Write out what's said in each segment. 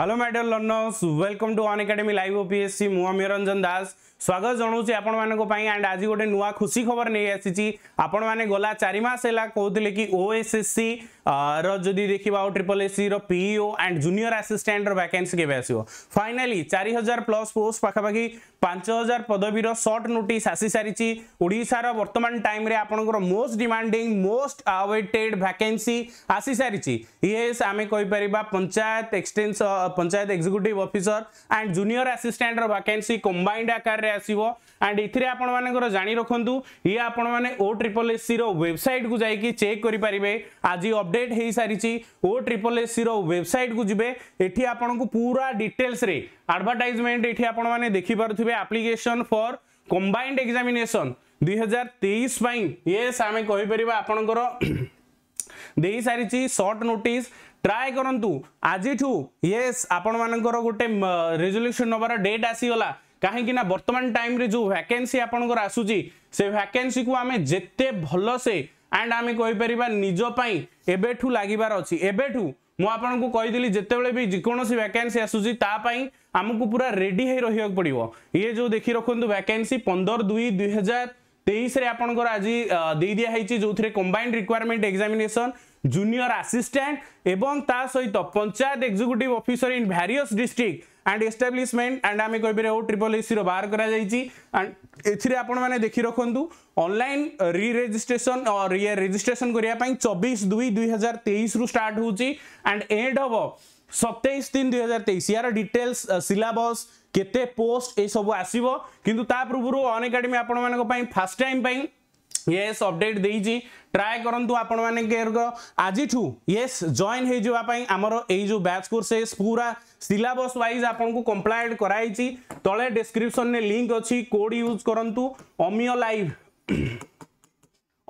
hello madam learners welcome to Unacademy live OPSC मु अमीरंजन दास স্বাগত জনাওছি আপনার আন্ড আজ গোটে নয় খুশি খবর নিয়ে আসিছি আপনার গলা চারি মাস হল কৌলে কি ওএসএসসি যদি দেখা triple SC PEO and junior assistant vacancy কেবে আসবে ফাইনালি চারি হাজার প্লস পোস্ট পাখাপাখি পাঁচ হাজার পদবীর সর্ট নোটিস আসি সারিছি ওড়শার বর্তমান টাইমে আপনার most demanding most awaited vacancy আসি সারিছি ইয়েস আমি কইপার panchayat extension panchayat executive officer and junior assistant vacancy combined आकार में आसो एंड जाणी रखु ये आपण मैंने ओ ट्रिपल एस सी रेबसाइट को जाकि चेक करेंगे आज अपडेट हो सारी ओ ट्रिपल एस सी रेबसाइट को जी ये आपन पूरा डिटेल्स रे आडभटाइजमेंट ये आपण देखिपे आप्लिकेसन फर कंबाइंड एक्जामेसन दुई हजार तेईस ये आम कहीपर आपणकर ଦେଇ ସାରିଛି ସର୍ଟ ନୋଟିସ୍ ଟ୍ରାଏ କରନ୍ତୁ ଆଜିଠୁ ୟେସ୍ ଆପଣମାନଙ୍କର ଗୋଟେ ରେଜଲ୍ୟୁସନ୍ ନେବାର ଡେଟ୍ ଆସିଗଲା କାହିଁକି ନା ବର୍ତ୍ତମାନ ଟାଇମ୍ରେ ଯେଉଁ ଭ୍ୟାକେନ୍ସି ଆପଣଙ୍କର ଆସୁଛି ସେ ଭ୍ୟାକେନ୍ସିକୁ ଆମେ ଯେତେ ଭଲସେ ଆଣ୍ଡ ଆମେ କହିପାରିବା ନିଜ ପାଇଁ ଏବେଠୁ ଲାଗିବାର ଅଛି ଏବେଠୁ ମୁଁ ଆପଣଙ୍କୁ କହିଦେଲି ଯେତେବେଳେ ବି ଯେକୌଣସି ଭ୍ୟାକେନ୍ସି ଆସୁଛି ତା ପାଇଁ ଆମକୁ ପୁରା ରେଡ଼ି ହେଇ ରହିବାକୁ ପଡ଼ିବ ଇଏ ଯେଉଁ ଦେଖି ରଖନ୍ତୁ ଭ୍ୟାକେନ୍ସି ପନ୍ଦର ଦୁଇ ଦୁଇ ହଜାର তেইশে আপনার আজ দিয়ে দিয়া হয়েছে যে combined recruitment examination junior assistant এবং তা সহিত panchayat executive officer in various district and establishment and আমি কইপারে ও ট্রিপল এসির বাহার করা যাইছি আন্ড এথিরে আপন মানে দেখি রাখন্তু online re registration re registration করিয়া পাই 24 2 2023 রু স্টার্ট হউচি আন্ড এন্ড হবো ସତେଇଶ ତିନି ଦୁଇ ହଜାର ତେଇଶ ୟାର ଡିଟେଲ୍ସ ସିଲାବସ୍ କେତେ ପୋଷ୍ଟ ଏସବୁ ଆସିବ କିନ୍ତୁ ତା ପୂର୍ବରୁ ଅନ୍ ଏକାଡେମୀ ଆପଣମାନଙ୍କ ପାଇଁ ଫାର୍ଷ୍ଟ ଟାଇମ୍ ପାଇଁ ୟେସ୍ ଅପଡେଟ୍ ଦେଇଛି ଟ୍ରାଏ କରନ୍ତୁ ଆପଣମାନେ ଆଜିଠୁ ୟେସ୍ ଜଏନ୍ ହେଇଯିବା ପାଇଁ ଆମର ଏଇ ଯେଉଁ ବ୍ୟାଚ୍ କୋର୍ସେସ୍ ପୁରା ସିଲାବସ୍ ୱାଇଜ୍ ଆପଣଙ୍କୁ କମ୍ପ୍ଲାଏଡ୍ କରାଯାଇଛି ତଳେ ଡିସ୍କ୍ରିପ୍ସନ୍ରେ ଲିଙ୍କ୍ ଅଛି କୋଡ୍ ୟୁଜ୍ କରନ୍ତୁ Amio live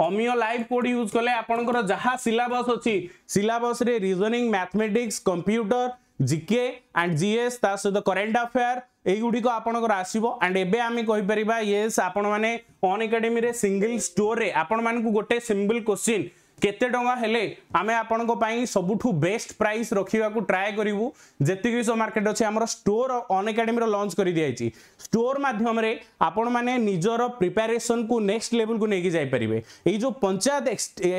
Amio live code use কলে আপনার যা সিলাবস অছি সিলাবসরে reasoning mathematics computer GK and GS তা সহ করেন্ট আফেয়ার এইগুড়িক আপনার আসব আন্ড এবে আমি কইপার ইয়েস আপন মানে অন একাডেমি সিঙ্গল স্টোরে আপন মানুষ গোটে সিম্পল কোশ্চিন କେତେ ଟଙ୍କା ହେଲେ ଆମେ ଆପଣଙ୍କ ପାଇଁ ସବୁଠୁ ବେଷ୍ଟ ପ୍ରାଇସ୍ ରଖିବାକୁ ଟ୍ରାଏ କରିବୁ ଯେତିକି ବି ସବୁ ମାର୍କେଟ ଅଛି ଆମର ଷ୍ଟୋର ଅନ୍ ଏକାଡେମୀର ଲଞ୍ଚ କରିଦିଆଯାଇଛି ଷ୍ଟୋର ମାଧ୍ୟମରେ ଆପଣମାନେ ନିଜର ପ୍ରିପାରେସନକୁ ନେକ୍ସଟ ଲେଭେଲକୁ ନେଇକି ଯାଇପାରିବେ ଏଇ ଯେଉଁ panchayat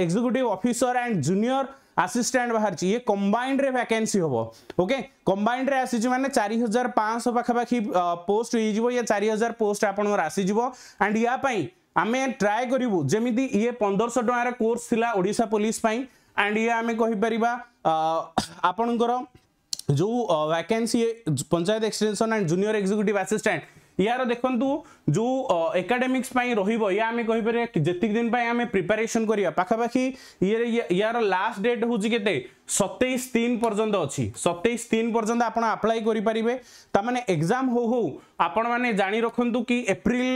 executive officer and junior assistant ବାହାରିଛି ଇଏ କମ୍ବାଇଣ୍ଡରେ ଭ୍ୟାକେନ୍ସି ହେବ ଓକେ କମ୍ବାଇଣ୍ଡରେ ଆସିଛି ମାନେ ଚାରି ହଜାର ପାଞ୍ଚଶହ ପାଖାପାଖି ପୋଷ୍ଟ ହେଇଯିବ ଇଏ ଚାରି ହଜାର ପୋଷ୍ଟ ଆପଣଙ୍କର ଆସିଯିବ ଆଣ୍ଡ ୟା ପାଇଁ आम ट्राए करूँ जमी ये पंदरश टकर कोर्स ओडा पुलिस एंड ये आम कहीपर आपणकर जो vacancy panchayat extension and junior executive assistant ইয়ার দেখন্তু যে একাডেমিক্স পাই রহব ইয়া আমি কহিপারে যেত দিন পাই আমি প্রিপারেসন করা পাখাপাখি ইয়ে ইয়ার লাস্ট ডেট হচ্ছে কেতে সতেইশ তিন পর্যন্ত অছি সতেইশ তিন পর্যন্ত আপনার আপ্লাই করে পারে তার মানে এক্সাম হো হো আপন মানে জানি রাখতু কি এপ্রিল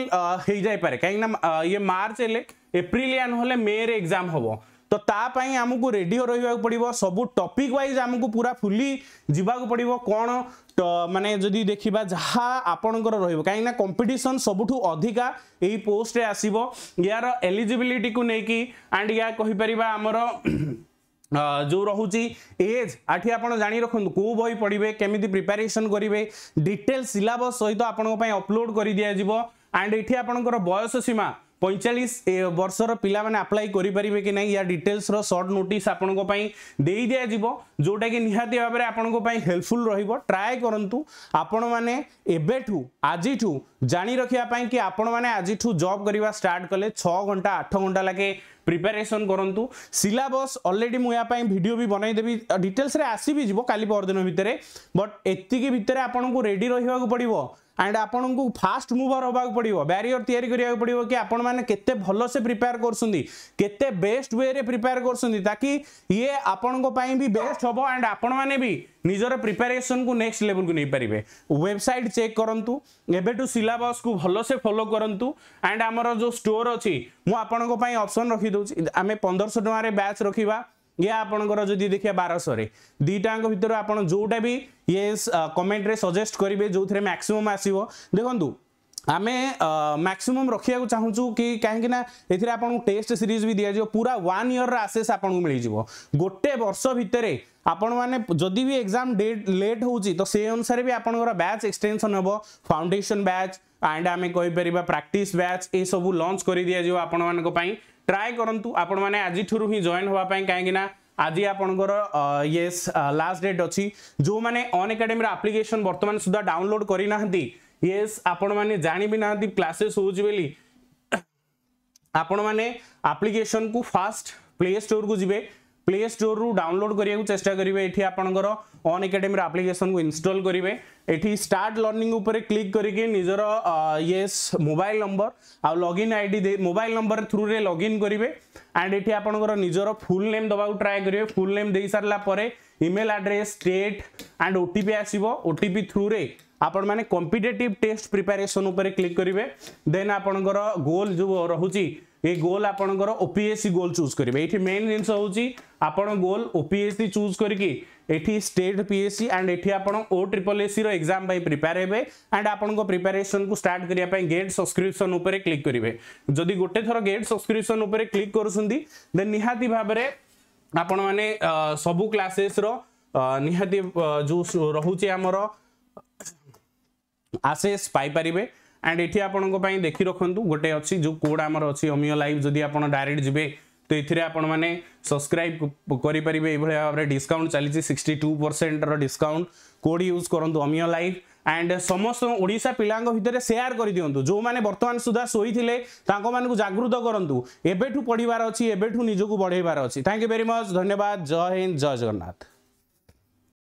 হয়ে যাইপরে কিনা ইয়ে মার্চ হলে এপ্রিল ইয়া নহলে মে রে এক্সাম হব ତ ତା ପାଇଁ ଆମକୁ ରେଡି ରହିବାକୁ ପଡ଼ିବ ସବୁ ଟପିକ୍ ୱାଇଜ୍ ଆମକୁ ପୁରା ଫୁଲି ଯିବାକୁ ପଡ଼ିବ କ'ଣ ମାନେ ଯଦି ଦେଖିବା ଯାହା ଆପଣଙ୍କର ରହିବ କାହିଁକିନା କମ୍ପିଟିସନ୍ ସବୁଠୁ ଅଧିକା ଏହି ପୋଷ୍ଟରେ ଆସିବ ୟାର ଏଲିଜିବିଲିଟିକୁ ନେଇକି ଆଣ୍ଡ ୟା କହିପାରିବା ଆମର ଯେଉଁ ରହୁଛି ଏଜ୍ ଆଠି ଆପଣ ଜାଣି ରଖନ୍ତୁ କେଉଁ ବହି ପଢ଼ିବେ କେମିତି ପ୍ରିପାରେସନ୍ କରିବେ ଡିଟେଲ୍ ସିଲାବସ୍ ସହିତ ଆପଣଙ୍କ ପାଇଁ ଅପଲୋଡ଼ କରିଦିଆଯିବ ଆଣ୍ଡ ଏଠି ଆପଣଙ୍କର ବୟସ ସୀମା ପଇଁଚାଳିଶ ବର୍ଷର ପିଲାମାନେ ଆପ୍ଲାଏ କରିପାରିବେ କି ନାହିଁ ୟା ଡିଟେଲ୍ସର ସର୍ଟ ନୋଟିସ୍ ଆପଣଙ୍କ ପାଇଁ ଦେଇ ଦିଆଯିବ ଯେଉଁଟାକି ନିହାତି ଭାବରେ ଆପଣଙ୍କ ପାଇଁ ହେଲ୍ପଫୁଲ୍ ରହିବ ଟ୍ରାଏ କରନ୍ତୁ ଆପଣମାନେ ଏବେଠୁ ଆଜିଠୁ ଜାଣି ରଖିବା ପାଇଁ କି ଆପଣମାନେ ଆଜିଠୁ ଜବ୍ କରିବା ଷ୍ଟାର୍ଟ କଲେ ଛଅ ଘଣ୍ଟା ଆଠ ଘଣ୍ଟା ଲାଗେ প্রিপারেসন করতু সিলাবস অলরেডি মু ইয়াপাই ভিডিও বি বনাইদেবি ডিটেলসরে আসি বি যাব কালি পরদিন ভিতরে বট এতিকি ভিতরে আপনার রেডি রহবাকে পড়ব ଆଣ୍ଡ ଆପଣଙ୍କୁ ଫାଷ୍ଟ ମୁଭର ହେବାକୁ ପଡ଼ିବ ବ୍ୟାରିୟର ତିଆରି କରିବାକୁ ପଡ଼ିବ କି ଆପଣମାନେ କେତେ ଭଲସେ ପ୍ରିପେୟାର କରୁଛନ୍ତି କେତେ ବେଷ୍ଟ ୱେରେ ପ୍ରିପେୟାର କରୁଛନ୍ତି ତାକି ଇଏ ଆପଣଙ୍କ ପାଇଁ ବି ବେଷ୍ଟ ହେବ ଆଣ୍ଡ ଆପଣମାନେ ବି ନିଜର ପ୍ରିପାରେସନ୍କୁ ନେକ୍ସଟ ଲେଭେଲକୁ ନେଇପାରିବେ ୱେବସାଇଟ୍ ଚେକ୍ କରନ୍ତୁ ଏବେଠୁ ସିଲାବସ୍କୁ ଭଲସେ ଫଲୋ କରନ୍ତୁ ଆଣ୍ଡ ଆମର ଯେଉଁ ଷ୍ଟୋର୍ ଅଛି ମୁଁ ଆପଣଙ୍କ ପାଇଁ ଅପସନ୍ ରଖିଦେଉଛି ଆମେ ପନ୍ଦରଶହ ଟଙ୍କାରେ ବ୍ୟାଚ୍ ରଖିବା या आपणकर जदि देखिए बारशह दुईटा भितर आप जोटा भी ये कमेंट्रे सजेस्ट करेंगे जो थे मैक्सीम आसो देखूँ आम मैक्सीम रखा चाहूँ कि कहीं ये आपको टेस्ट सीरीज भी दि जाए पूरा वन इयर आसेस आपको मिल गोटे वर्ष भितर आपण मैंने जदि भी एग्जाम डेट लेट हो तो से अनुसार भी आपंकर बैच एक्सटेनसन हम फाउंडेसन बैच एंड आम कहीपर प्राक्ट बैच ये सब लंच कर दि जाए आपण मानी ଟ୍ରାଏ କରନ୍ତୁ ଆପଣମାନେ ଆଜିଠାରୁ ହିଁ ଜଏନ୍ ହେବା ପାଇଁ କାହିଁକିନା আজি আপনার ইয়েস লাস্ট ডেট অছি যে অন একাডেমির আপ্লিকেসন বর্তমান সুদ্ধা ডাউনলোড করে না ইয়েস আপন মানে জাঁবি না ক্লাসেস হচ্ছে বলে আপন মানে আপ্লিকেসন কু ফাস্ট প্লে স্টোর কু যাবে ପ୍ଲେ ଷ୍ଟୋରରୁ ଡାଉନଲୋଡ୍ କରିବାକୁ ଚେଷ୍ଟା କରିବେ ଏଠି ଆପଣଙ୍କର ଅନ୍ ଏକାଡେମୀର ଆପ୍ଲିକେସନକୁ ଇନଷ୍ଟଲ୍ କରିବେ ଏଠି ଷ୍ଟାର୍ଟ ଲର୍ଣ୍ଣିଂ ଉପରେ କ୍ଲିକ୍ କରିକି ନିଜର ୟେସ୍ ମୋବାଇଲ ନମ୍ବର ଆଉ ଲଗ୍ଇନ୍ ଆଇଡି ମୋବାଇଲ ନମ୍ବର ଥ୍ରୁରେ ଲଗ୍ଇନ୍ କରିବେ ଆଣ୍ଡ ଏଠି ଆପଣଙ୍କର ନିଜର ଫୁଲ୍ ନେମ୍ ଦେବାକୁ ଟ୍ରାଏ କରିବେ ଫୁଲ୍ ନେମ୍ ଦେଇସାରିଲା ପରେ email address state and O T P ଆସିବ ଓ ଟି ପି ଥ୍ରୁରେ ଆପଣମାନେ କମ୍ପିଟେଟିଭ୍ ଟେଷ୍ଟ ପ୍ରିପାରେସନ୍ ଉପରେ କ୍ଲିକ୍ କରିବେ ଦେନ୍ ଆପଣଙ୍କର ଗୋଲ୍ ଯେଉଁ ରହୁଛି ये गोल आप ओपीएससी गोल चूज करेंगे ये मेन जिनस गोल ओपीएससी चूज करके ये स्टेट पीएससी एंड ये O triple SC exam prepare हे एंड आपपेरेसन को स्टार्ट करने गेट सब्सक्रिप्सन क्लिक करेंगे जदि गोटे थर गेट सब्सक्रिप्सन क्लिक करहती भाव में आपण मैंने सब क्लासेस्र निहाती जो रोचे आमर आसेस पाई ଆଣ୍ଡ ଏଠି ଆପଣଙ୍କ ପାଇଁ ଦେଖି ରଖନ୍ତୁ ଗୋଟେ ଅଛି ଯେଉଁ କୋଡ଼୍ ଆମର ଅଛି ଓମିଓ ଲାଇଭ୍ ଯଦି ଆପଣ ଡାଇରେକ୍ଟ ଯିବେ ତ ଏଥିରେ ଆପଣମାନେ ସବସ୍କ୍ରାଇବ୍ କରିପାରିବେ ଏଇଭଳି ଭାବରେ ଡିସ୍କାଉଣ୍ଟ ଚାଲିଛି ସିକ୍ସଟି ଟୁ ପରସେଣ୍ଟର ଡିସ୍କାଉଣ୍ଟ କୋଡ଼୍ ୟୁଜ୍ କରନ୍ତୁ ଅମିଓ ଲାଇଭ୍ ଆଣ୍ଡ ସମସ୍ତ ଓଡ଼ିଶା ପିଲାଙ୍କ ଭିତରେ ସେୟାର କରିଦିଅନ୍ତୁ ଯେଉଁମାନେ ବର୍ତ୍ତମାନ ସୁଦ୍ଧା ଶୋଇଥିଲେ ତାଙ୍କମାନଙ୍କୁ ଜାଗୃତ କରନ୍ତୁ ଏବେଠୁ ପଢ଼ିବାର ଅଛି ଏବେଠୁ ନିଜକୁ ବଢ଼େଇବାର ଅଛି ଥ୍ୟାଙ୍କ ୟୁ ଭେରି ମଚ୍ ଧନ୍ୟବାଦ ଜୟ ହିନ୍ଦ ଜୟ ଜଗନ୍ନାଥ